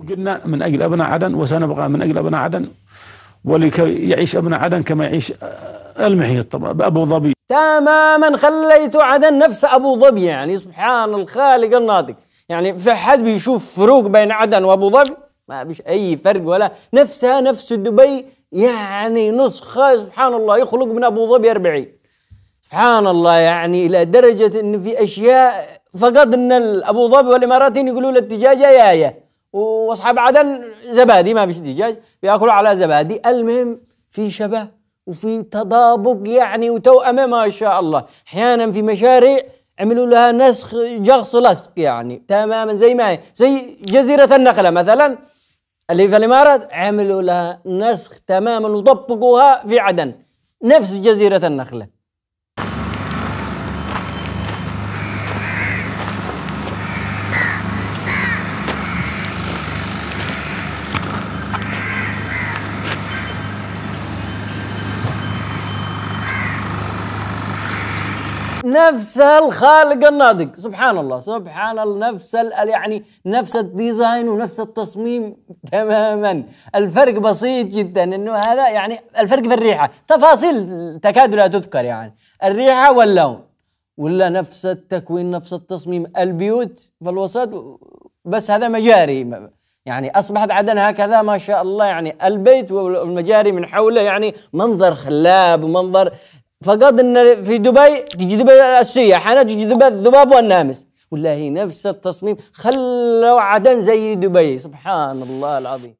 وجدنا من أجل أبناء عدن وسنبقى من أجل أبناء عدن ولكي يعيش أبناء عدن كما يعيش المحيط طبعا بأبو ظبي تماما خليت عدن نفس أبو ظبي يعني سبحان الخالق الناطق يعني في حد بيشوف فروق بين عدن وأبو ظبي ما فيش أي فرق ولا نفسها نفس دبي يعني نسخة سبحان الله يخلق من أبو ظبي 40 سبحان الله يعني إلى درجة أن في أشياء فقدنا أبو ظبي والإماراتيين يقولوا للدجاجة يا يا واصحاب عدن زبادي ما فيش دجاج بياكلوا على زبادي المهم في شبه وفي تطابق يعني وتوأمة ما شاء الله احيانا في مشاريع عملوا لها نسخ جغص لصق يعني تماما زي ما هي زي جزيرة النخلة مثلا اللي في الإمارات عملوا لها نسخ تماما وطبقوها في عدن نفس جزيرة النخلة نفس الخالق الناطق سبحان الله سبحان الله نفس يعني نفس الديزاين ونفس التصميم تماما الفرق بسيط جدا انه هذا يعني الفرق في الريحه تفاصيل تكاد لا تذكر يعني الريحه واللون ولا نفس التكوين نفس التصميم البيوت في الوسط بس هذا مجاري يعني اصبحت عدن هكذا ما شاء الله يعني البيت والمجاري من حوله يعني منظر خلاب ومنظر فقط ان في دبي تجي دبي السياح انا تجي دبي الذباب والنامس والله نفس التصميم خلوا عدن زي دبي سبحان الله العظيم